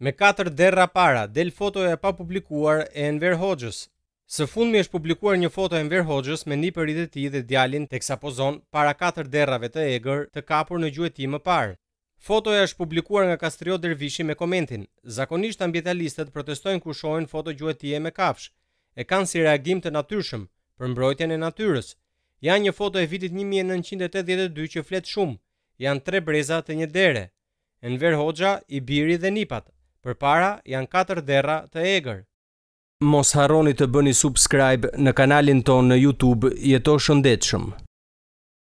me 4 derra para, del fotoja e pa publikuar e Enver Hoxhës. Së fundmi është publikuar një foto e Enver Hoxhës me një përrit e ti dhe djalin të pozon para 4 derrave të egrë të kapur në gjuhet ti më parë. Fotoja është publikuar nga Kastrio Dervishi me komentin, zakonisht ambientalistët protestojnë ku shohen foto gjuhet ti me kafsh, e kanë si reagim të natyrshëm për mbrojtjen e natyrës. Ja një foto e vitit 1982 që fletë shumë, janë tre breza të një dere, Enver Hoxha, i biri dhe nipat, për para janë katër dera të egrë. Mos harroni të bëni subscribe në kanalin ton në YouTube, jeto shëndetshëm.